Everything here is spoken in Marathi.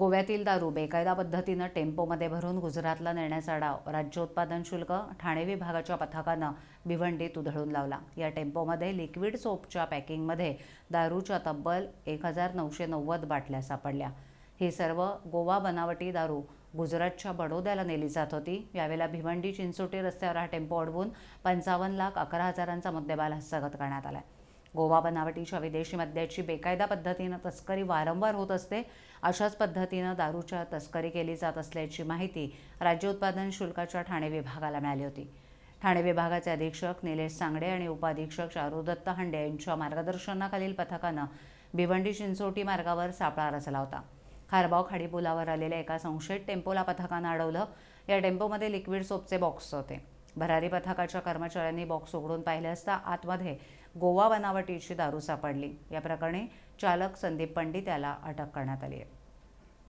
गोव्यातील दारू बेकायदा पद्धतीनं टेम्पोमध्ये भरून गुजरातला नेण्याचा डाव राज्य उत्पादन शुल्क ठाणे विभागाच्या पथकानं भिवंडीत उधळून लावला या टेम्पोमध्ये लिक्विड सोपच्या पॅकिंगमध्ये दारूच्या तब्बल एक हजार नऊशे नव्वद बाटल्या सापडल्या ही सर्व गोवा बनावटी दारू गुजरातच्या बडोद्याला नेली जात होती यावेळेला भिवंडी चिंचोटी रस्त्यावर हा टेम्पो अडवून पंचावन्न लाख अकरा हजारांचा मुद्देमाल हस्तगत करण्यात आला आहे गोवा बनावटीच्या विदेशी मद्याची बेकायदा पद्धतीनं तस्करी वारंवार होत असते अशाच पद्धतीनं दारूच्या तस्करी केली जात असल्याची माहिती राज्य उत्पादन शुल्काच्या ठाणे विभागाला मिळाली होती ठाणे विभागाचे अधीक्षक निलेश सांगडे आणि उपाधीक्षक चारुदत्त हांडे यांच्या मार्गदर्शनाखालील पथकानं भिवंडी चिंचोटी मार्गावर सापळा रचला होता खारबाव खाडी पुलावर आलेल्या एका संशयित टेम्पोला पथकानं अडवलं या टेम्पोमध्ये लिक्विड सोपचे बॉक्स होते भरारी पथकाच्या कर्मचाऱ्यांनी बॉक्स उघडून पाहिले असता आतमध्ये गोवा बनावटीची दारू सापडली या प्रकरणी चालक संदीप पंडित याला अटक करण्यात आली आहे